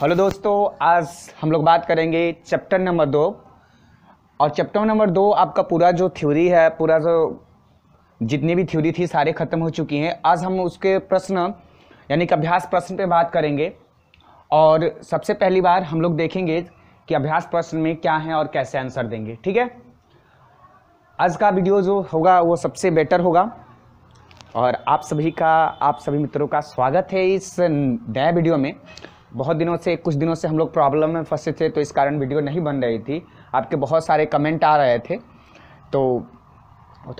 hello दोस्तों आज हम लोग बात करेंगे चैप्टर नंबर दो और चैप्टर नंबर दो आपका पूरा जो थ्योरी है पूरा जो जितनी भी थ्योरी थी सारे ख़त्म हो चुकी हैं आज हम उसके प्रश्न यानी कि अभ्यास प्रश्न पे बात करेंगे और सबसे पहली बार हम लोग देखेंगे कि अभ्यास प्रश्न में क्या है और कैसे आंसर देंगे ठीक है आज का वीडियो जो होगा वो सबसे बेटर होगा और आप सभी का आप सभी मित्रों का स्वागत है इस नए वीडियो में बहुत दिनों से कुछ दिनों से हम लोग प्रॉब्लम में फंसे थे तो इस कारण वीडियो नहीं बन रही थी आपके बहुत सारे कमेंट आ रहे थे तो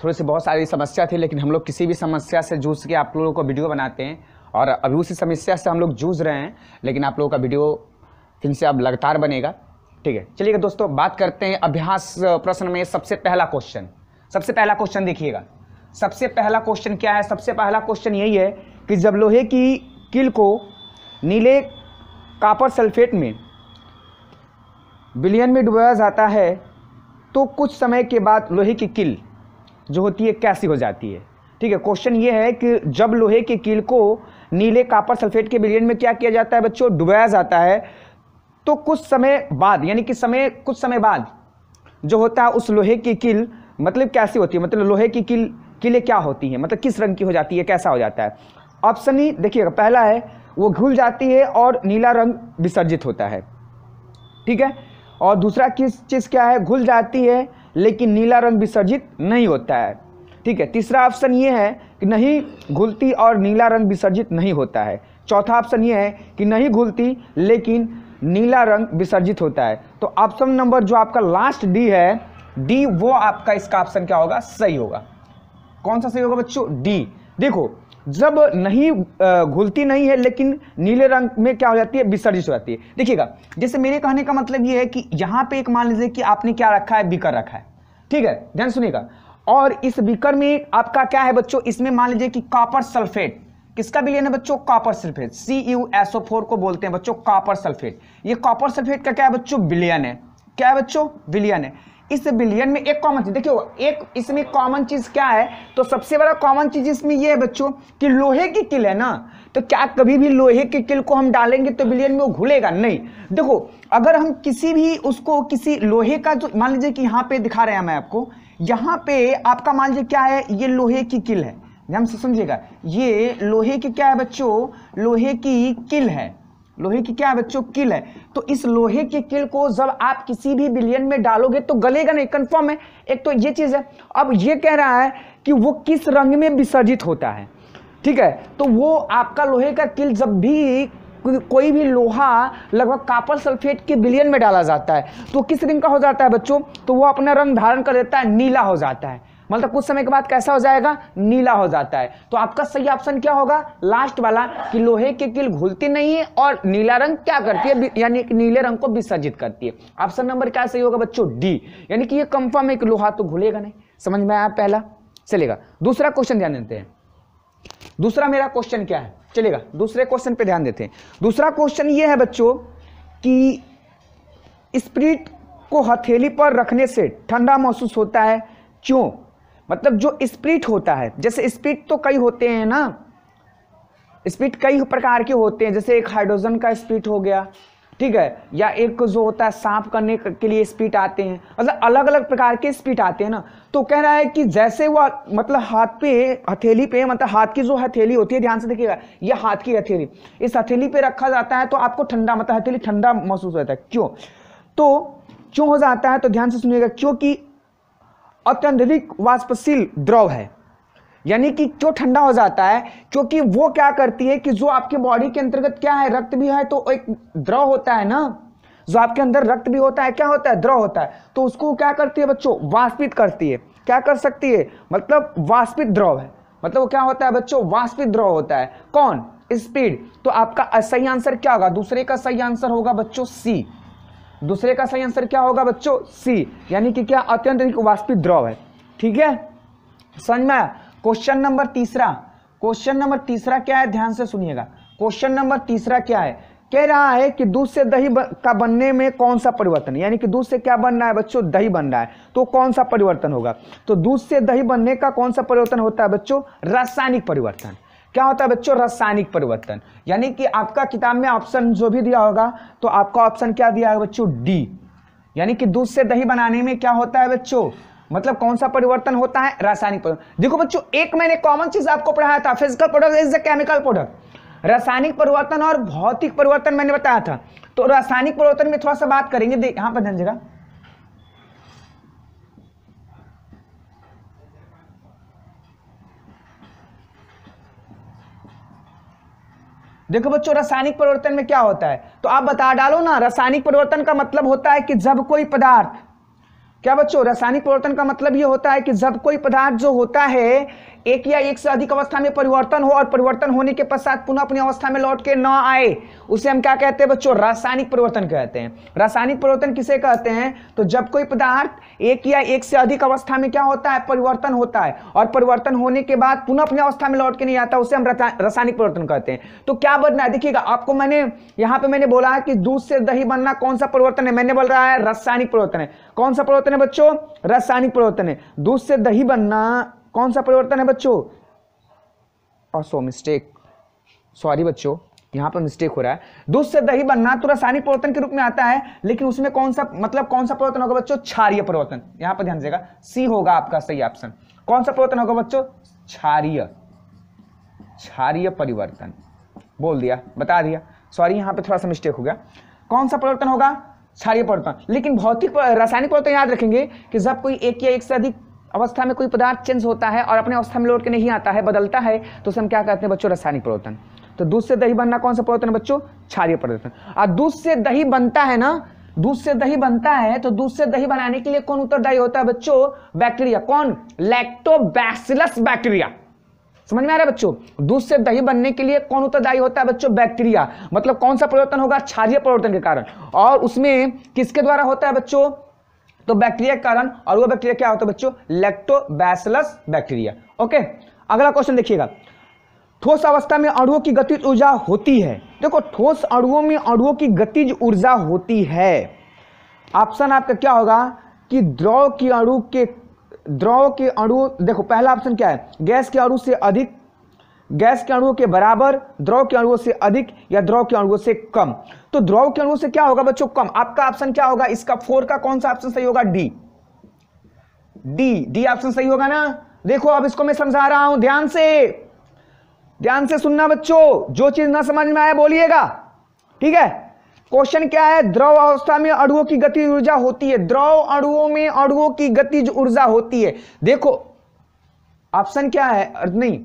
थोड़ी सी बहुत सारी समस्या थी लेकिन हम लोग किसी भी समस्या से जूझ के आप लोगों को वीडियो बनाते हैं और अभी उसी समस्या से हम लोग जूझ रहे हैं लेकिन आप लोगों का वीडियो फिर से अब लगातार बनेगा ठीक है चलिएगा दोस्तों बात करते हैं अभ्यास प्रश्न में सबसे पहला क्वेश्चन सबसे पहला क्वेश्चन देखिएगा सबसे पहला क्वेश्चन क्या है सबसे पहला क्वेश्चन यही है कि जब लोहे की किल को नीले कापर सल्फेट में बिलियन में डुबाया जाता है तो कुछ समय के बाद लोहे की किल जो होती है कैसी हो जाती है ठीक है क्वेश्चन ये है कि जब लोहे की किल को नीले कापर सल्फेट के बिलियन में क्या किया जाता है बच्चों डुबाया जाता है तो कुछ समय बाद यानी कि समय कुछ समय बाद जो होता है उस लोहे की किल मतलब कैसी होती है मतलब लोहे की किल किले क्या होती है मतलब किस रंग की हो जाती है कैसा हो जाता है ऑप्शन ही e, देखिएगा पहला है वो घुल जाती है और नीला रंग विसर्जित होता है ठीक है और दूसरा किस चीज़ क्या है घुल जाती है लेकिन नीला रंग विसर्जित नहीं होता है ठीक है तीसरा ऑप्शन ये है कि नहीं घुलती और नीला रंग विसर्जित नहीं होता है चौथा ऑप्शन ये है कि नहीं घुलती लेकिन नीला रंग विसर्जित होता है तो ऑप्शन नंबर जो आपका लास्ट डी है डी वो आपका इसका ऑप्शन क्या होगा सही होगा कौन सा सही होगा बच्चों डी देखो जब नहीं घुलती नहीं है लेकिन नीले रंग में क्या हो जाती है विसर्जित हो जाती है देखिएगा जैसे मेरे कहने का मतलब यह है कि यहां पे एक मान लीजिए कि आपने क्या रखा है बिकर रखा है ठीक है ध्यान सुनिएगा और इस बिकर में आपका क्या है बच्चों इसमें मान लीजिए कि कॉपर सल्फेट किसका भी है बच्चों copper sulphate C U SO four को बोलते हैं बच्चों कॉपर सल्फेट ये कॉपर सल्फेट का क्या है बच्चों विलियन है क्या है बच्चों विलियन है इस बिलियन में एक कॉमन चीज देखियो एक इसमें कॉमन चीज क्या है तो सबसे बड़ा कॉमन चीज इसमें यह है बच्चों कि लोहे की किल है ना तो क्या कभी भी लोहे के किल को हम डालेंगे तो बिलियन में वो घुलेगा नहीं देखो अगर हम किसी भी उसको किसी लोहे का जो मान लीजिए कि यहाँ पे दिखा रहे हैं मैं आपको यहाँ पे आपका मान लीजिए क्या है ये लोहे की किल है ध्यान से समझिएगा ये लोहे की क्या है बच्चों लोहे की किल है लोहे की क्या है बच्चों किल है तो इस लोहे की किल को जब आप किसी भी बिलियन में डालोगे तो गलेगा नहीं कंफर्म है एक तो ये चीज़ है अब ये कह रहा है कि वो किस रंग में विसर्जित होता है ठीक है तो वो आपका लोहे का किल जब भी कोई भी लोहा लगभग कापर सल्फेट के बिलियन में डाला जाता है तो किस रंग का हो जाता है बच्चों तो वो अपना रंग धारण कर देता है नीला हो जाता है मतलब कुछ समय के बाद कैसा हो जाएगा नीला हो जाता है तो आपका सही ऑप्शन क्या होगा लास्ट वाला कि लोहे के किल घुलती नहीं है और नीला रंग क्या करती है यानी कि नीले रंग को विसर्जित करती है ऑप्शन नंबर क्या सही होगा बच्चों डी यानी कि ये कंफर्म है कि लोहा तो घुलेगा नहीं समझ में आया पहला चलेगा दूसरा क्वेश्चन ध्यान देते हैं दूसरा मेरा क्वेश्चन क्या है चलेगा दूसरे क्वेश्चन पे ध्यान देते हैं दूसरा क्वेश्चन ये है बच्चों कि स्प्रिट को हथेली पर रखने से ठंडा महसूस होता है क्यों मतलब जो स्प्रिट होता है जैसे स्प्रिट तो कई होते हैं ना स्प्रिट कई प्रकार के होते हैं जैसे एक हाइड्रोजन का स्प्रिट हो गया ठीक है या एक जो होता है सांप करने के लिए स्पीड आते हैं मतलब अलग अलग प्रकार के स्पीड आते हैं ना तो कह रहा है कि जैसे वह मतलब हाथ पे हथेली पे मतलब हाथ की जो हथेली होती है ध्यान से देखिएगा ये हाथ की हथेली इस हथेली पे रखा जाता है तो आपको ठंडा मतलब हथेली ठंडा महसूस होता है क्यों तो क्यों हो जाता है तो ध्यान से सुनिएगा क्योंकि अत्यधिक वाष्पशील द्रव है यानी कि क्यों ठंडा हो जाता है क्योंकि वो क्या करती है कि जो आपके बॉडी के अंतर्गत क्या है रक्त भी है तो एक द्रव होता है ना जो आपके अंदर रक्त भी होता है क्या होता है द्रव होता है तो उसको क्या करती है बच्चों वाष्पित करती है क्या कर सकती है मतलब वाष्पित द्रव है मतलब वो क्या होता है बच्चों वाष्पित द्रव होता है कौन स्पीड तो आपका सही आंसर क्या होगा दूसरे का सही आंसर होगा बच्चों सी दूसरे का सही आंसर क्या होगा बच्चों सी यानी कि क्या अत्यंत अधिक वाष्पित द्रव है ठीक है समझ में आया क्वेश्चन नंबर तीसरा क्वेश्चन नंबर तीसरा क्या है ध्यान से सुनिएगा क्वेश्चन नंबर तीसरा क्या है कह रहा है कि दूध से दही का बनने में कौन सा परिवर्तन यानी कि दूध से क्या बन रहा है बच्चों दही बन रहा है तो कौन सा परिवर्तन होगा तो दूध से दही बनने का कौन सा परिवर्तन होता है बच्चों रासायनिक परिवर्तन क्या होता है बच्चों रासायनिक परिवर्तन यानी कि आपका किताब में ऑप्शन जो भी दिया होगा तो आपका ऑप्शन क्या दिया है बच्चों डी यानी कि दूध से दही बनाने में क्या होता है बच्चों मतलब कौन सा परिवर्तन होता है रासायनिक परिवर्तन देखो बच्चों एक मैंने कॉमन चीज आपको पढ़ाया था physical product is the chemical product रासायनिक परिवर्तन और भौतिक परिवर्तन मैंने बताया था तो रासायनिक परिवर्तन में थोड़ा सा बात करेंगे यहां पर ध्यान जगह देखो बच्चों रासायनिक परिवर्तन में क्या होता है तो आप बता डालो ना रासायनिक परिवर्तन का मतलब होता है कि जब कोई पदार्थ क्या बच्चों रासायनिक परिवर्तन का मतलब ये होता है कि जब कोई पदार्थ जो होता है एक या एक से अधिक अवस्था में परिवर्तन हो और परिवर्तन होने के पश्चात पुनः अपनी अवस्था में लौट के न आए उसे हम क्या कहते हैं बच्चों रासायनिक परिवर्तन कहते हैं रासायनिक परिवर्तन किसे कहते हैं तो जब कोई पदार्थ एक या एक से अधिक अवस्था में क्या होता है परिवर्तन होता है और परिवर्तन होने के बाद पुनः अपनी अवस्था में लौट के नहीं आता उसे हम रासायनिक परिवर्तन कहते हैं तो क्या बनना है देखिएगा आपको मैंने यहाँ पे मैंने बोला कि दूध से दही बनना कौन सा परिवर्तन है मैंने बोल रहा है रासायनिक परिवर्तन है कौन सा परिवर्तन है बच्चों रासायनिक परिवर्तन है दूध से दही बनना कौन सा परिवर्तन है बच्चों और सो मिस्टेक सॉरी बच्चों यहाँ पर मिस्टेक हो रहा है दूध से दही बनना तो रासायनिक परिवर्तन के रूप में आता है लेकिन उसमें कौन सा मतलब कौन सा परिवर्तन होगा बच्चों क्षारिय परिवर्तन यहाँ पर ध्यान देगा सी होगा आपका सही ऑप्शन कौन सा परिवर्तन होगा बच्चों क्षारिय क्षारिय परिवर्तन बोल दिया बता दिया सॉरी यहाँ पर थोड़ा सा मिस्टेक हो गया कौन सा परिवर्तन होगा क्षारिय परिवर्तन लेकिन भौतिक रासायनिक परिवर्तन याद रखेंगे कि जब कोई एक या एक से अधिक अवस्था में कोई पदार्थ चेंज होता है और अपने अवस्था में लौट के नहीं आता है बदलता है तो उसे हम क्या कहते हैं बच्चों रासायनिक परिवर्तन तो दूध से दही बनना कौन सा परिवर्तन है बच्चों क्षारिय परिवर्तन और दूध से दही बनता है ना दूध से दही बनता है तो दूध से दही बनाने के लिए कौन उत्तरदायी होता है बच्चों बैक्टीरिया कौन लैक्टोबैसिलस बैक्टीरिया समझ में आ रहा है बच्चों दूध से दही बनने के लिए कौन उत्तरदायी होता है बच्चों बैक्टीरिया मतलब कौन सा परिवर्तन होगा क्षारीय परिवर्तन के कारण और उसमें किसके द्वारा होता है बच्चों तो बैक्टीरिया के कारण और वो बैक्टीरिया क्या होता है बच्चों लेक्टोबैसलस बैक्टीरिया ओके अगला क्वेश्चन देखिएगा ठोस अवस्था में अणुओं की गतिज ऊर्जा होती है देखो ठोस अणुओं में अणुओं की गतिज ऊर्जा होती है ऑप्शन आपका क्या होगा कि द्रव की अणु के द्रव के अणु देखो पहला ऑप्शन क्या है गैस के अणु से अधिक गैस के अणुओं के बराबर द्रव के अणुओं से अधिक या द्रव के अणुओं से कम तो द्रव के अणुओं से क्या होगा बच्चों कम आपका ऑप्शन क्या होगा इसका फोर का कौन सा ऑप्शन सही होगा डी डी डी ऑप्शन सही होगा ना देखो अब इसको मैं समझा रहा हूं ध्यान से ध्यान से सुनना बच्चों जो चीज ना समझ में आया बोलिएगा ठीक है क्वेश्चन क्या है द्रव अवस्था में अड़ुओं की गति ऊर्जा होती है द्रव अणुओं में अड़ुओं की गति ऊर्जा होती है देखो ऑप्शन क्या है नहीं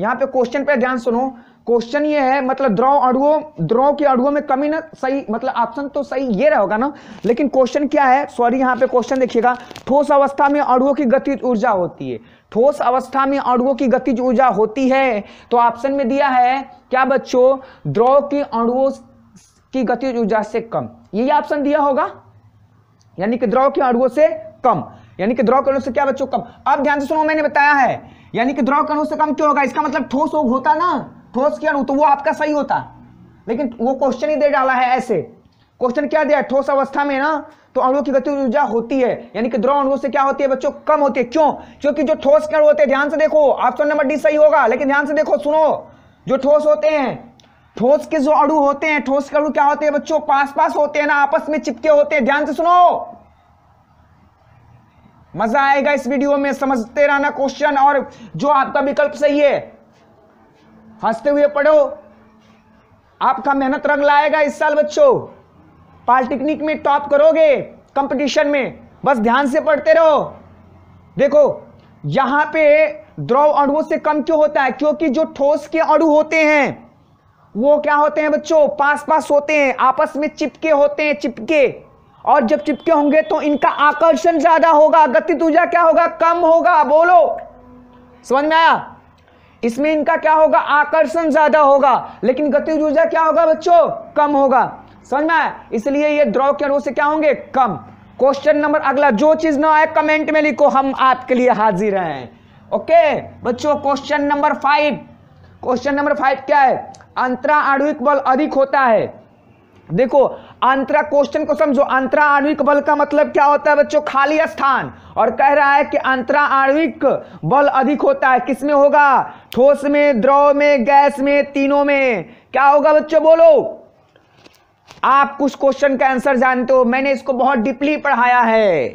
यहाँ पे क्वेश्चन पे ध्यान सुनो क्वेश्चन ये है मतलब द्रव अड़ुओं द्रव के अड़ुओं में कमी ना सही मतलब ऑप्शन तो सही ये रहेगा ना लेकिन क्वेश्चन क्या है सॉरी यहाँ पे क्वेश्चन देखिएगा ठोस अवस्था में अड़ुओं की गतिज ऊर्जा होती है ठोस अवस्था में अड़ुओं की गतिज ऊर्जा होती है तो ऑप्शन में दिया है क्या बच्चों द्रव की अड़ुओं की गतिज ऊर्जा से कम यही ऑप्शन दिया होगा यानी कि द्रव के अड़ुओं से कम यानी कि द्रव के अड़ुओं से क्या बच्चों कम अब ध्यान से सुनो मैंने बताया है यानी कि द्रव कण से कम क्यों होगा इसका मतलब ठोस हो होता ना ठोस के अणु तो वो आपका सही होता लेकिन वो क्वेश्चन ही दे डाला है ऐसे क्वेश्चन क्या दिया ठोस अवस्था में ना तो अणु की गति ऊर्जा होती है यानी कि द्रव अणुओं से क्या होती है बच्चों कम होती है क्यों क्योंकि जो ठोस कण होते हैं ध्यान से देखो ऑप्शन तो नंबर डी सही होगा लेकिन ध्यान से देखो सुनो जो ठोस होते हैं ठोस के जो अणु होते हैं ठोस के अणु क्या होते हैं बच्चों पास पास होते हैं ना आपस में चिपके होते हैं ध्यान से सुनो मजा आएगा इस वीडियो में समझते रहना क्वेश्चन और जो आपका विकल्प सही है हंसते हुए पढ़ो आपका मेहनत रंग लाएगा इस साल बच्चों पॉलिटेक्निक में टॉप करोगे कंपटीशन में बस ध्यान से पढ़ते रहो देखो यहां पे द्रव अणुओं से कम क्यों होता है क्योंकि जो ठोस के अणु होते हैं वो क्या होते हैं बच्चों पास पास होते हैं आपस में चिपके होते हैं चिपके और जब चिपके होंगे तो इनका आकर्षण ज़्यादा होगा गतित ऊर्जा क्या होगा कम होगा बोलो समझ में आया इसमें इनका क्या होगा आकर्षण ज़्यादा होगा लेकिन गतिज ऊर्जा क्या होगा बच्चों कम होगा समझ में आया इसलिए ये द्रव के अणु से क्या होंगे कम क्वेश्चन नंबर अगला जो चीज़ ना आए कमेंट में लिखो हम आपके लिए हाजिर हैं ओके बच्चों question number five question number five क्या है अंतरा आणविक बल अधिक होता है देखो अंतरा क्वेश्चन को समझो अंतरा आणविक बल का मतलब क्या होता है बच्चों खाली स्थान और कह रहा है कि अंतरा आणविक बल अधिक होता है किसमें होगा ठोस में द्रव में गैस में तीनों में क्या होगा बच्चों बोलो आप कुछ क्वेश्चन का आंसर जानते हो मैंने इसको बहुत डीपली पढ़ाया है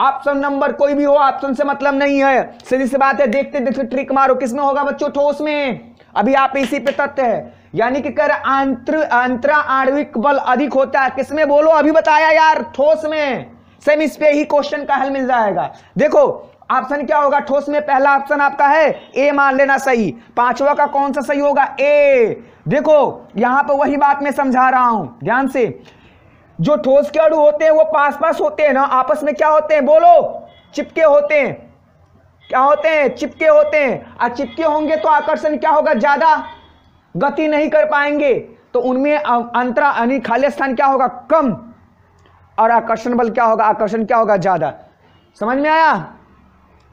ऑप्शन नंबर कोई भी हो ऑप्शन से मतलब नहीं है सीधी सी बात है देखते देखते ट्रिक मारो किसमें होगा बच्चों ठोस में अभी आप इसी पे तथ्य है यानी कि कर आंत्र अंतरा आणविक बल अधिक होता है किसमें बोलो अभी बताया यार ठोस में सेम इस पे ही क्वेश्चन का हल मिल जाएगा देखो ऑप्शन क्या होगा ठोस में पहला ऑप्शन आपका है ए मान लेना सही पांचवा का कौन सा सही होगा ए देखो यहां पर वही बात मैं समझा रहा हूं ध्यान से जो ठोस के अड़ू होते हैं वो पास पास होते हैं ना आपस में क्या होते हैं बोलो चिपके होते हैं क्या होते हैं चिपके होते हैं और चिपके होंगे तो आकर्षण क्या होगा ज़्यादा गति नहीं कर पाएंगे तो उनमें अं-, अंतरा यानी खाली स्थान क्या होगा कम और आकर्षण बल क्या होगा आकर्षण क्या होगा ज़्यादा समझ में आया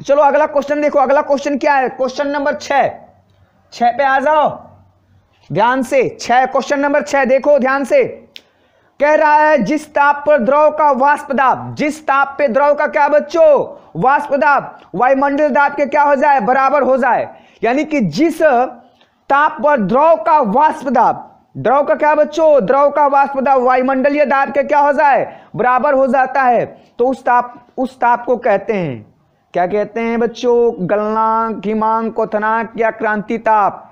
चलो अगला क्वेश्चन देखो अगला क्वेश्चन क्या है क्वेश्चन नंबर छह छह पे आ जाओ ध्यान से छह क्वेश्चन नंबर छ देखो ध्यान से कह रहा है जिस ताप पर द्रव का वाष्प दाब जिस ताप पे द्रव का क्या बच्चों वाष्प दाब वायुमंडल दाब के क्या हो जाए बराबर हो जाए यानी कि जिस ताप पर द्रव का वाष्प दाब द्रव का क्या बच्चों द्रव का वाष्प दाब वायुमंडलीय दाब के क्या हो जाए बराबर हो जाता है तो उस ताप उस ताप को कहते हैं क्या कहते हैं बच्चों गलनांक हिमांक कोथनांक या क्रांति ताप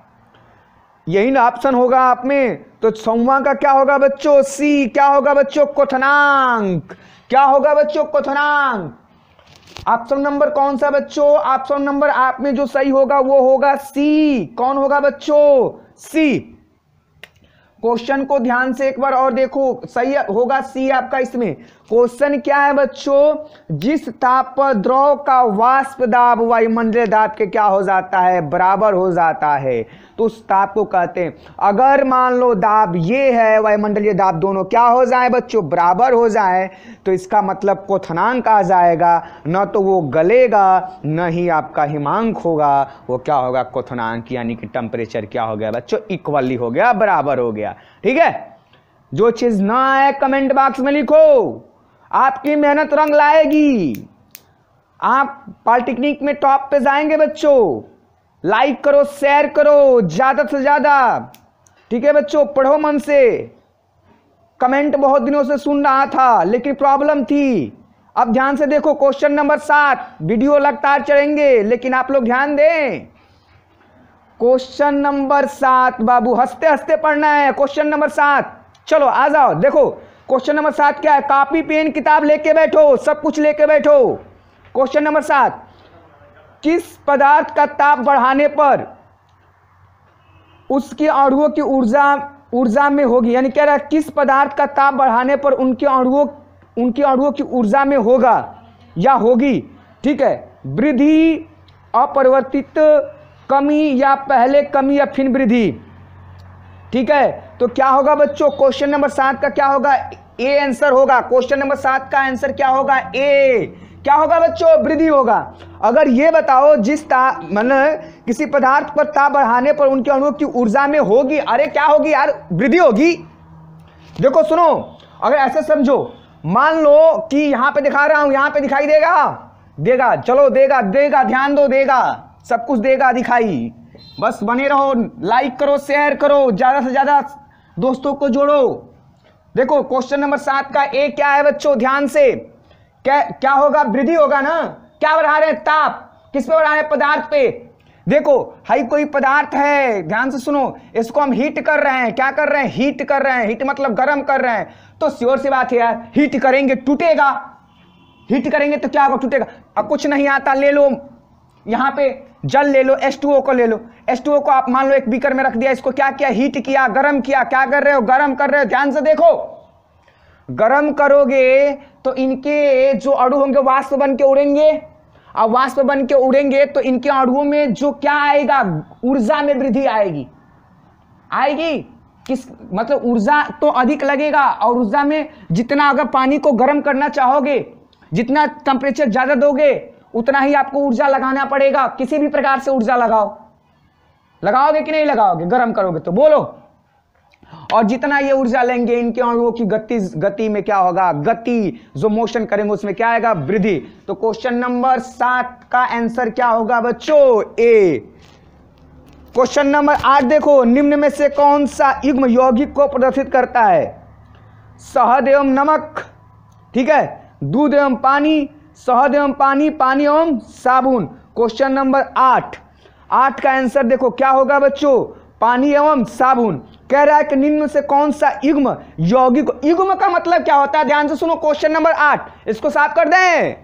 यही ना ऑप्शन होगा आप में तो सौवा का क्या होगा बच्चों सी क्या होगा बच्चों क्वथनांक क्या होगा बच्चों क्वथनांक ऑप्शन नंबर कौन सा बच्चों ऑप्शन नंबर आप में जो सही होगा वो होगा सी कौन होगा बच्चों सी क्वेश्चन को ध्यान से एक बार और देखो सही होगा सी आपका इसमें क्वेश्चन क्या है बच्चों जिस ताप पर द्रव का वाष्प दाब वायुमंडलीय दाब के क्या हो जाता है बराबर हो जाता है तो उस ताप को कहते हैं अगर मान लो दाब ये है वायुमंडलीय दाब दोनों क्या हो जाए बच्चों बराबर हो जाए तो इसका मतलब क्वथनांक आ जाएगा न तो वो गलेगा न ही आपका हिमांक होगा वो क्या होगा क्वथनांक यानी कि टेम्परेचर क्या हो गया बच्चों इक्वली हो गया बराबर हो गया ठीक है जो चीज ना आए कमेंट बॉक्स में लिखो आपकी मेहनत रंग लाएगी आप पॉलिटेक्निक में टॉप पे जाएंगे बच्चों लाइक करो शेयर करो ज़्यादा से ज़्यादा ठीक है बच्चों पढ़ो मन से कमेंट बहुत दिनों से सुन रहा था लेकिन प्रॉब्लम थी अब ध्यान से देखो क्वेश्चन नंबर सात वीडियो लगातार चढ़ेंगे लेकिन आप लोग ध्यान दें क्वेश्चन नंबर सात बाबू हंसते हंसते पढ़ना है क्वेश्चन नंबर सात चलो आ जाओ देखो क्वेश्चन नंबर सात क्या है कापी पेन किताब लेके बैठो सब कुछ लेके बैठो क्वेश्चन नंबर सात किस पदार्थ का ताप बढ़ाने पर उसकी अणुओं की ऊर्जा ऊर्जा में होगी यानी कह रहा है किस पदार्थ का ताप बढ़ाने पर उनके अणुओं उनके अणुओं की ऊर्जा में होगा या होगी ठीक है वृद्धि अपरिवर्तित कमी या पहले कमी या फिर वृद्धि ठीक है तो क्या होगा बच्चों क्वेश्चन नंबर सात का क्या होगा ए आंसर होगा क्वेश्चन नंबर सात का आंसर क्या होगा ए क्या होगा बच्चों वृद्धि होगा अगर ये बताओ जिस ता मतलब किसी पदार्थ पर ताप बढ़ाने पर उनके अणु की ऊर्जा में होगी अरे क्या होगी यार वृद्धि होगी देखो सुनो अगर ऐसे समझो मान लो कि यहां पे दिखा रहा हूं यहां पे दिखाई देगा देगा चलो देगा देगा ध्यान दो देगा सब कुछ देगा दिखाई बस बने रहो लाइक करो शेयर करो ज़्यादा से ज़्यादा दोस्तों को जोड़ो देखो क्वेश्चन नंबर सात का ए क्या है बच्चों ध्यान से क्या क्या होगा वृद्धि होगा ना क्या बढ़ा रहे हैं ताप किस पे बढ़ा रहे हैं पदार्थ पे देखो हाई कोई पदार्थ है ध्यान से सुनो इसको हम हीट कर रहे हैं क्या कर रहे हैं हीट कर रहे हैं हीट मतलब गर्म कर रहे हैं तो श्योर सी बात है यार हीट करेंगे टूटेगा हीट करेंगे तो क्या होगा टूटेगा अब कुछ नहीं आता ले लो यहाँ पे जल ले लो एस को ले लो एस को आप मान लो एक बीकर में रख दिया इसको क्या किया हीट किया गर्म किया क्या कर रहे हो गर्म कर रहे हो ध्यान से देखो गर्म करोगे तो इनके जो अड़ू होंगे वाष्प बन के उड़ेंगे और वाष्प बन के उड़ेंगे तो इनके अड़ुओं में जो क्या आएगा ऊर्जा में वृद्धि आएगी आएगी किस मतलब ऊर्जा तो अधिक लगेगा और ऊर्जा में जितना अगर पानी को गर्म करना चाहोगे जितना टेम्परेचर ज़्यादा दोगे उतना ही आपको ऊर्जा लगाना पड़ेगा किसी भी प्रकार से ऊर्जा लगाओ लगाओगे कि नहीं लगाओगे गर्म करोगे तो बोलो और जितना ये ऊर्जा लेंगे इनके अणुओं की गति गति में क्या होगा गति जो मोशन करेंगे उसमें क्या आएगा वृद्धि तो क्वेश्चन नंबर सात का आंसर क्या होगा बच्चों ए क्वेश्चन नंबर आठ देखो निम्न में से कौन सा युग्म यौगिक को प्रदर्शित करता है सहद एवं नमक ठीक है दूध एवं पानी शहद एवं पानी पानी एवं साबुन क्वेश्चन नंबर आठ आठ का आंसर देखो क्या होगा बच्चों पानी एवं साबुन कह रहा है कि निम्न से कौन सा युग्म यौगिक युग्म का मतलब क्या होता है ध्यान से सुनो क्वेश्चन नंबर आठ इसको साफ कर दें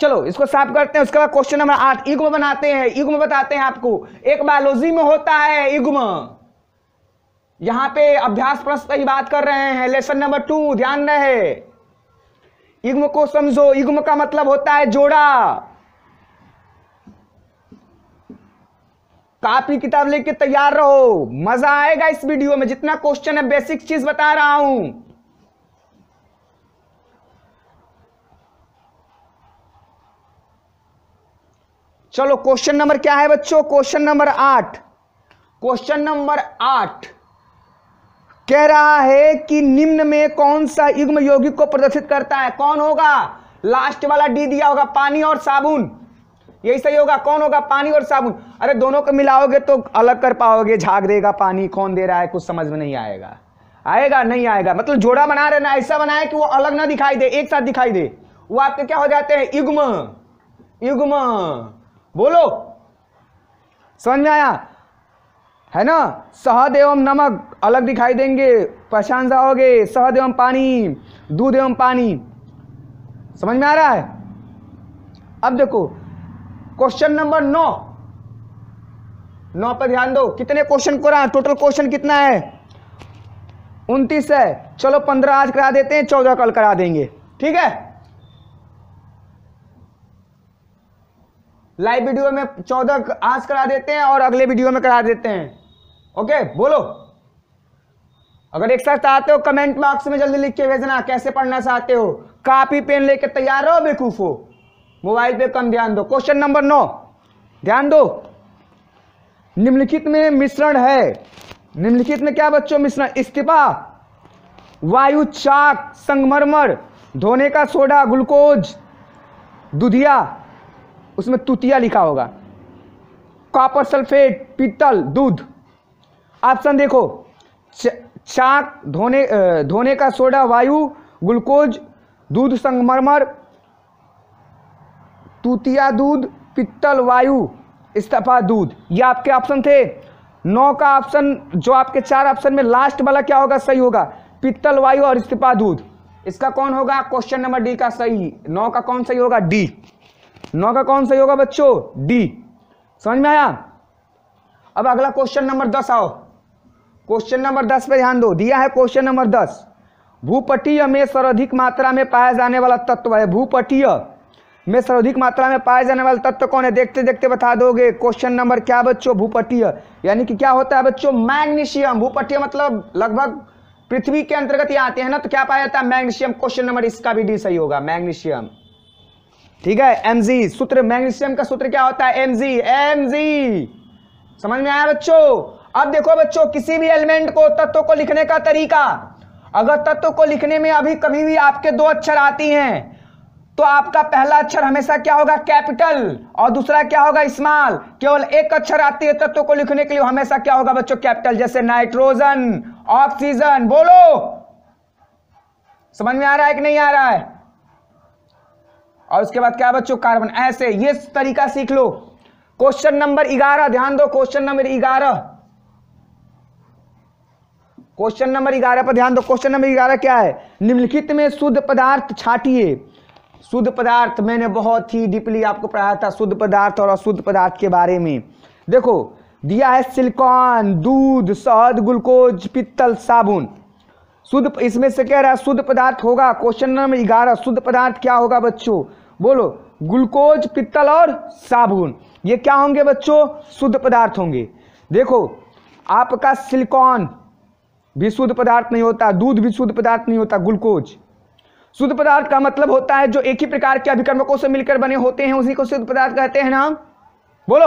चलो इसको साफ करते हैं उसके बाद क्वेश्चन नंबर आठ युग्म बनाते हैं युग्म बताते हैं आपको एक बायोलॉजी में होता है युग्म यहां पे अभ्यास प्रश्न की बात कर रहे हैं लेसन नंबर टू ध्यान रहे युग्म को समझो युग्म का मतलब होता है जोड़ा कापी किताब लेके तैयार रहो मजा आएगा इस वीडियो में जितना क्वेश्चन है बेसिक चीज बता रहा हूं चलो क्वेश्चन नंबर क्या है बच्चों क्वेश्चन नंबर आठ क्वेश्चन नंबर आठ कह रहा है कि निम्न में कौन सा युग्म यौगिक को प्रदर्शित करता है कौन होगा लास्ट वाला डी दिया होगा पानी और साबुन यही सही होगा कौन होगा पानी और साबुन अरे दोनों को मिलाओगे तो अलग कर पाओगे झाग देगा पानी कौन दे रहा है कुछ समझ में नहीं आएगा आएगा नहीं आएगा मतलब जोड़ा बना रहे ना ऐसा बनाए कि वो अलग ना दिखाई दे एक साथ दिखाई दे वो आपके क्या हो जाते हैं युग्म युग्म बोलो समझ में आया है ना शहद एवं नमक अलग दिखाई देंगे पहचान जाओगे शहद एवं पानी दूध एवं पानी समझ में आ रहा है अब देखो क्वेश्चन नंबर नौ नौ पर ध्यान दो कितने क्वेश्चन को रहा टोटल क्वेश्चन कितना है उनतीस है चलो पंद्रह आज करा देते हैं चौदह कल करा देंगे ठीक है लाइव वीडियो में चौदह आज करा देते हैं और अगले वीडियो में करा देते हैं ओके बोलो अगर एक साथ आते हो कमेंट बॉक्स में जल्दी लिख के भेजना कैसे पढ़ना चाहते हो कापी पेन लेके तैयार रहो हो मोबाइल पे कम ध्यान दो क्वेश्चन नंबर नौ ध्यान दो निम्नलिखित में मिश्रण है निम्नलिखित में क्या बच्चों मिश्रण इस्तीफा वायु चाक संगमरमर धोने का सोडा ग्लूकोज दुधिया उसमें तुतिया लिखा होगा कॉपर सल्फेट पीतल दूध ऑप्शन देखो चाक धोने धोने का सोडा वायु ग्लूकोज दूध संगमरमर तूतिया दूध पित्तल वायु इस्तफा दूध ये आपके ऑप्शन थे नौ का ऑप्शन जो आपके चार ऑप्शन में लास्ट वाला क्या होगा सही होगा पित्तल वायु और इस्तीफा दूध इसका कौन होगा क्वेश्चन नंबर डी का सही नौ का कौन सही होगा डी नौ का कौन सही होगा बच्चों डी समझ में आया अब अगला क्वेश्चन नंबर दस आओ क्वेश्चन नंबर दस पे ध्यान दो दिया है क्वेश्चन नंबर दस भूपटीय में सर्वाधिक मात्रा में पाया जाने वाला तत्व है भूपटीय में सर्वाधिक मात्रा में पाया जाने वाला तत्व कौन है देखते देखते बता दोगे क्वेश्चन नंबर क्या बच्चों भूपटीय यानी कि क्या होता है बच्चों मैग्नीशियम भूपटीय मतलब लगभग पृथ्वी के अंतर्गत ये आते हैं ना तो क्या पाया जाता है मैग्नीशियम क्वेश्चन नंबर इसका भी डी सही होगा मैग्नीशियम ठीक है एमजी सूत्र मैग्नीशियम का सूत्र क्या होता है एम जी समझ में आया बच्चों अब देखो बच्चों किसी भी एलिमेंट को तत्व को लिखने का तरीका अगर तत्व को लिखने में अभी कभी भी आपके दो अक्षर आती हैं तो आपका पहला अक्षर हमेशा क्या होगा कैपिटल और दूसरा क्या होगा स्मॉल केवल एक अक्षर आती है तत्व को लिखने के लिए हमेशा क्या होगा बच्चों कैपिटल जैसे नाइट्रोजन ऑक्सीजन बोलो समझ में आ रहा है कि नहीं आ रहा है और उसके बाद क्या बच्चों कार्बन ऐसे ये तरीका सीख लो क्वेश्चन नंबर ग्यारह ध्यान दो क्वेश्चन नंबर ग्यारह क्वेश्चन नंबर ग्यारह पर ध्यान दो क्वेश्चन नंबर ग्यारह क्या है निम्नलिखित में शुद्ध पदार्थ छाटिए शुद्ध पदार्थ मैंने बहुत ही डीपली आपको पढ़ाया था शुद्ध पदार्थ और अशुद्ध पदार्थ के बारे में देखो दिया है सिलिकॉन दूध शहद ग्लूकोज पित्तल साबुन शुद्ध इसमें से कह रहा है शुद्ध पदार्थ होगा क्वेश्चन नंबर ग्यारह शुद्ध पदार्थ क्या होगा बच्चों बोलो ग्लूकोज पित्तल और साबुन ये क्या होंगे बच्चों शुद्ध पदार्थ होंगे देखो आपका सिलिकॉन भी शुद्ध पदार्थ नहीं होता दूध भी शुद्ध पदार्थ नहीं होता ग्लूकोज शुद्ध पदार्थ का मतलब होता है जो एक ही प्रकार के अभिकर्मकों से मिलकर बने होते हैं उसी को शुद्ध पदार्थ कहते हैं ना बोलो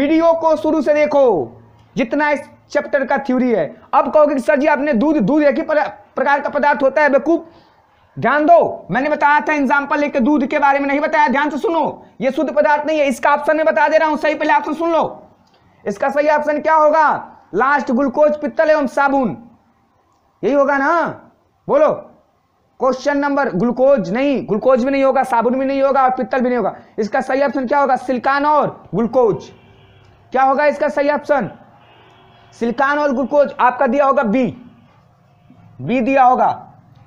वीडियो को शुरू से देखो जितना इस चैप्टर का थ्योरी है अब कहोगे कि सर जी आपने दूध दूध एक ही प्रकार का पदार्थ होता है बेकूफ ध्यान दो मैंने बताया था एग्जाम्पल लेके दूध के बारे में नहीं बताया ध्यान से सुनो ये शुद्ध पदार्थ नहीं है इसका ऑप्शन में बता दे रहा हूं सही पहले ऑप्शन सुन लो इसका सही ऑप्शन क्या होगा लास्ट ग्लूकोज पित्तल एवं साबुन यही होगा ना बोलो क्वेश्चन नंबर ग्लूकोज नहीं ग्लूकोज भी नहीं होगा साबुन भी नहीं होगा और पित्तल भी नहीं होगा इसका सही ऑप्शन क्या होगा सिल्कान और ग्लूकोज क्या होगा इसका सही ऑप्शन सिल्कान और ग्लूकोज आपका दिया होगा बी बी दिया होगा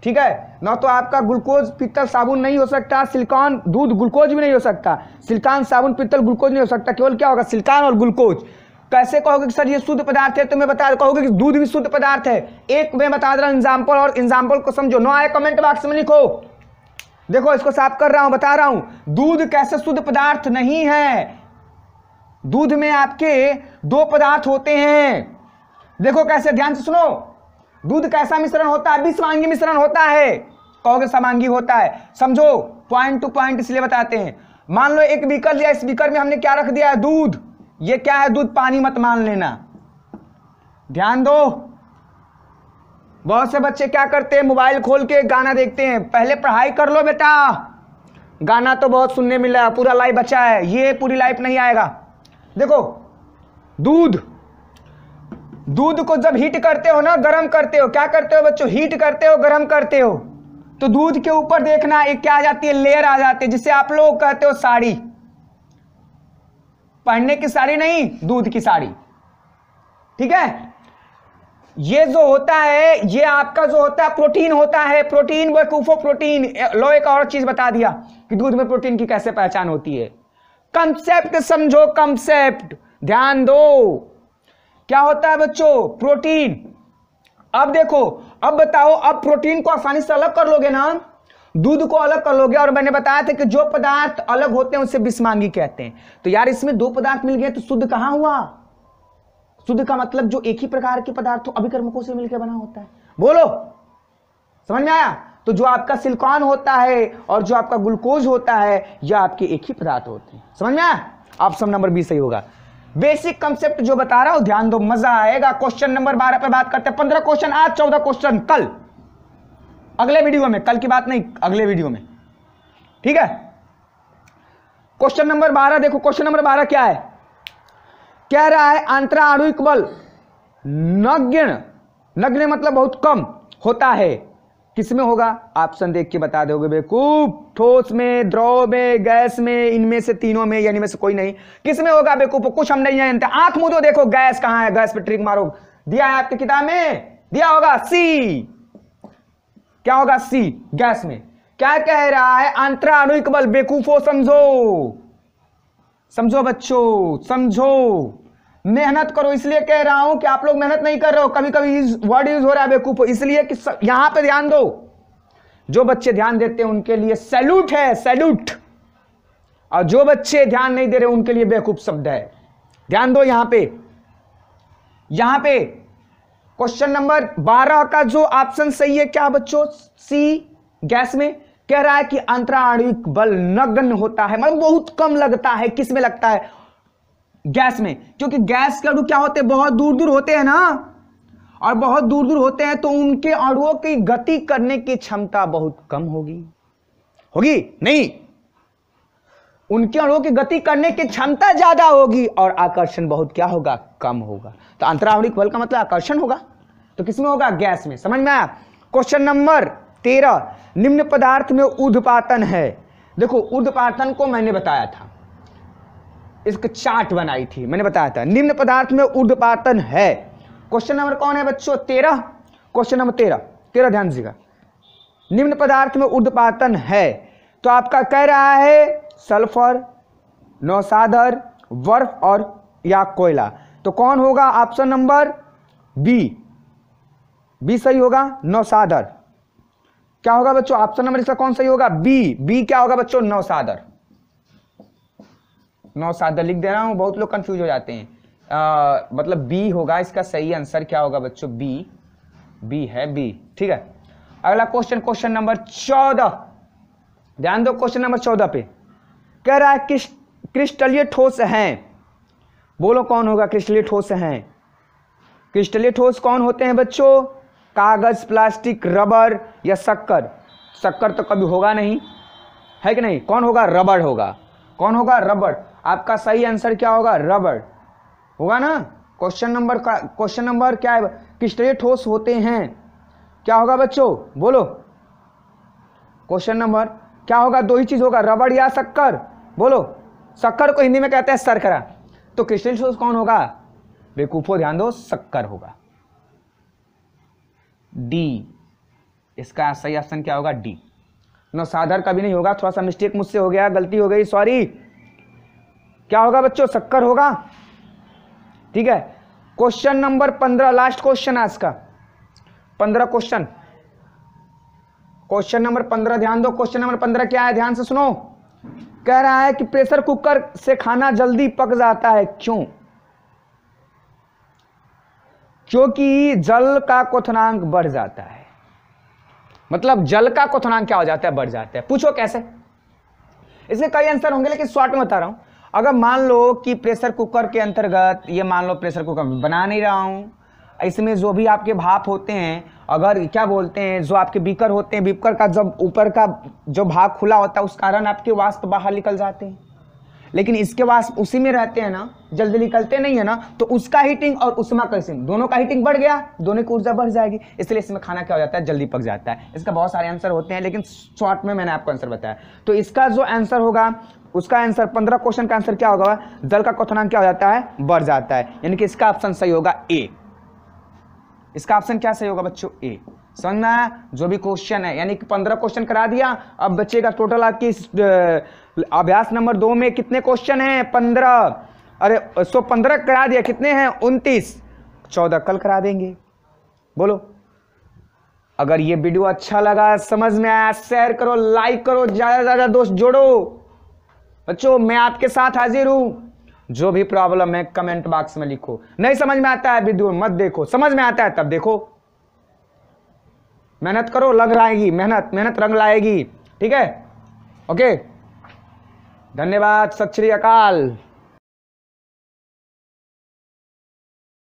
ठीक है ना तो आपका ग्लूकोज पित्तल साबुन नहीं हो सकता सिल्कान दूध ग्लूकोज भी नहीं हो सकता सिल्कान साबुन पित्तल ग्लूकोज नहीं हो सकता केवल क्या होगा सिल्कान और ग्लूकोज कैसे कहोगे कि सर ये शुद्ध पदार्थ है तो मैं बता कहोगे कि दूध भी शुद्ध पदार्थ है एक मैं बता दे रहा हूँ एग्जाम्पल और एग्जाम्पल को समझो ना आए कमेंट बॉक्स में लिखो देखो इसको साफ कर रहा हूं बता रहा हूं दूध कैसे शुद्ध पदार्थ नहीं है दूध में आपके दो पदार्थ होते हैं देखो कैसे ध्यान से सुनो दूध कैसा मिश्रण होता है विश्वांगी मिश्रण होता है कहोगे समांगी होता है समझो पॉइंट टू पॉइंट इसलिए बताते हैं मान लो एक बीकर लिया इस बीकर में हमने क्या रख दिया है दूध ये क्या है दूध पानी मत मान लेना ध्यान दो बहुत से बच्चे क्या करते हैं मोबाइल खोल के गाना देखते हैं पहले पढ़ाई कर लो बेटा गाना तो बहुत सुनने मिला पूरा लाइफ बचा है ये पूरी लाइफ नहीं आएगा देखो दूध दूध को जब हीट करते हो ना गर्म करते हो क्या करते हो बच्चों हीट करते हो गर्म करते हो तो दूध के ऊपर देखना एक क्या आ जाती है लेयर आ जाती है जिसे आप लोग कहते हो साड़ी पहनने की साड़ी नहीं दूध की साड़ी ठीक है ये जो होता है ये आपका जो होता है प्रोटीन होता है प्रोटीन वकूफो प्रोटीन लो एक और चीज बता दिया कि दूध में प्रोटीन की कैसे पहचान होती है कंसेप्ट समझो कंसेप्ट ध्यान दो क्या होता है बच्चों प्रोटीन अब देखो अब बताओ अब प्रोटीन को आसानी से अलग कर लोगे ना दूध को अलग कर लोगे और मैंने बताया था कि जो पदार्थ अलग होते हैं उसे विषमांगी कहते हैं तो यार इसमें दो पदार्थ मिल गए तो शुद्ध कहां हुआ शुद्ध का मतलब जो एक ही प्रकार के पदार्थ अभिकर्मकों से मिलकर बना होता है बोलो समझ में आया तो जो आपका सिलिकॉन होता है और जो आपका ग्लूकोज होता है यह आपके एक ही पदार्थ होते हैं समझ में आया ऑप्शन नंबर बी सही होगा बेसिक कंसेप्ट जो बता रहा हूं ध्यान दो मजा आएगा क्वेश्चन नंबर बारह पे बात करते हैं पंद्रह क्वेश्चन आज चौदह क्वेश्चन कल अगले वीडियो में कल की बात नहीं अगले वीडियो में ठीक है क्वेश्चन नंबर बारह देखो क्वेश्चन नंबर बारह क्या है कह रहा है अंतराणुक बल नग्न नग्न मतलब बहुत कम होता है किसमें होगा ऑप्शन देख के बता दोगे बेकूफ ठोस में द्रव में गैस में इनमें से तीनों में यानी में से कोई नहीं किसमें होगा बेकूफ कुछ हम नहीं जानते आंख मुदो तो देखो गैस कहां है गैस पे ट्रिक मारो दिया है आपकी किताब में दिया होगा सी क्या होगा सी गैस में क्या कह रहा है अंतरा बल बेकूफो समझो समझो बच्चों समझो मेहनत करो इसलिए कह रहा हूं कि आप लोग मेहनत नहीं कर रहे हो कभी कभी वर्ड यूज हो रहा है बेकूफो इसलिए कि यहां पे ध्यान दो जो बच्चे ध्यान देते हैं उनके लिए सैल्यूट है सैल्यूट और जो बच्चे ध्यान नहीं दे रहे उनके लिए बेकूफ शब्द है ध्यान दो यहां पे यहां पे क्वेश्चन नंबर 12 का जो ऑप्शन सही है क्या बच्चों सी गैस में कह रहा है कि अंतराणुिक बल नग्न होता है मतलब बहुत कम लगता है किस में लगता है गैस में क्योंकि गैस के अणु क्या होते हैं बहुत दूर दूर होते हैं ना और बहुत दूर दूर होते हैं तो उनके अणुओं की गति करने की क्षमता बहुत कम होगी होगी नहीं उनके अणुओं की गति करने की क्षमता ज़्यादा होगी और आकर्षण बहुत क्या होगा कम होगा तो अंतरावरिक बल का मतलब आकर्षण होगा तो किसमें होगा गैस में समझ में आया क्वेश्चन नंबर तेरह निम्न पदार्थ में उद्पातन है देखो उद्पातन को मैंने बताया था इसका चार्ट बनाई थी मैंने बताया था निम्न पदार्थ में उद्पातन है क्वेश्चन नंबर कौन है बच्चों तेरह क्वेश्चन नंबर तेरह तेरह ध्यान दीजिएगा निम्न पदार्थ में उद्पातन है तो आपका कह रहा है सल्फर नौसादर वर्फ और या कोयला तो कौन होगा ऑप्शन नंबर बी बी सही होगा नौसादर क्या होगा बच्चों ऑप्शन नंबर इसका कौन सही होगा बी बी क्या होगा बच्चों नौसादर नौसादर लिख दे रहा हूं बहुत लोग कंफ्यूज हो जाते हैं आ, मतलब बी होगा इसका सही आंसर क्या होगा बच्चों बी बी है बी ठीक है अगला क्वेश्चन क्वेश्चन नंबर चौदह ध्यान दो क्वेश्चन नंबर चौदह पे कह रहा है क्रिस्टलीय ठोस हैं बोलो कौन होगा क्रिस्टलीय ठोस हैं क्रिस्टलीय ठोस कौन होते हैं बच्चों कागज़ प्लास्टिक रबर या शक्कर शक्कर तो कभी होगा नहीं है कि नहीं कौन होगा रबड़ होगा कौन होगा रबड़ आपका सही आंसर क्या होगा रबड़ होगा ना क्वेश्चन नंबर का क्वेश्चन नंबर क्या है क्रिस्टलीय ठोस होते हैं क्या होगा बच्चों बोलो क्वेश्चन नंबर क्या होगा दो ही चीज़ होगा रबड़ या शक्कर बोलो शक्कर को हिंदी में कहते हैं सरकरा तो क्रिस्टल सोर्स कौन होगा बेकूफो ध्यान दो शक्कर होगा डी इसका सही ऑप्शन क्या होगा डी न साधर कभी नहीं होगा थोड़ा सा मिस्टेक मुझसे हो गया गलती हो गई सॉरी क्या होगा बच्चों शक्कर होगा ठीक है क्वेश्चन नंबर पंद्रह लास्ट क्वेश्चन आज का पंद्रह क्वेश्चन क्वेश्चन नंबर पंद्रह ध्यान दो क्वेश्चन नंबर पंद्रह क्या है ध्यान से सुनो कह रहा है कि प्रेशर कुकर से खाना जल्दी पक जाता है क्यों क्योंकि जल का क्वथनांक बढ़ जाता है मतलब जल का क्वथनांक क्या हो जाता है बढ़ जाता है पूछो कैसे इसके कई आंसर होंगे लेकिन शॉर्ट में बता रहा हूं अगर मान लो कि प्रेशर कुकर के अंतर्गत ये मान लो प्रेशर कुकर बना नहीं रहा हूं इसमें जो भी आपके भाप होते हैं अगर क्या बोलते हैं जो आपके बीकर होते हैं बीकर का जब ऊपर का जो भाग खुला होता है उस कारण आपके वाष्प बाहर निकल जाते हैं लेकिन इसके वाष्प उसी में रहते हैं ना जल्दी निकलते नहीं है ना तो उसका हीटिंग और उष्मा कैसिंग दोनों का हीटिंग बढ़ गया दोनों की ऊर्जा बढ़ जाएगी इसलिए इसमें खाना क्या हो जाता है जल्दी पक जाता है इसका बहुत सारे आंसर होते हैं लेकिन शॉर्ट में मैंने आपको आंसर बताया तो इसका जो आंसर होगा उसका आंसर पंद्रह क्वेश्चन का आंसर क्या होगा जल का क्वथनांक क्या हो जाता है बढ़ जाता है यानी कि इसका ऑप्शन सही होगा ए इसका ऑप्शन क्या सही होगा बच्चों ए समझ में आया जो भी क्वेश्चन है यानी कि पंद्रह क्वेश्चन करा दिया अब बच्चे का टोटल आपके अभ्यास नंबर दो में कितने क्वेश्चन हैं पंद्रह अरे सो पंद्रह करा दिया कितने हैं उनतीस चौदह कल करा देंगे बोलो अगर ये वीडियो अच्छा लगा समझ में आया शेयर करो लाइक करो ज़्यादा ज़्यादा दोस्त जोड़ो बच्चों मैं आपके साथ हाजिर हूं जो भी प्रॉब्लम है कमेंट बॉक्स में लिखो नहीं समझ में आता है अभी दूर मत देखो समझ में आता है तब देखो मेहनत करो लग लाएगी मेहनत मेहनत रंग लाएगी ठीक है ओके धन्यवाद सत श्री अकाल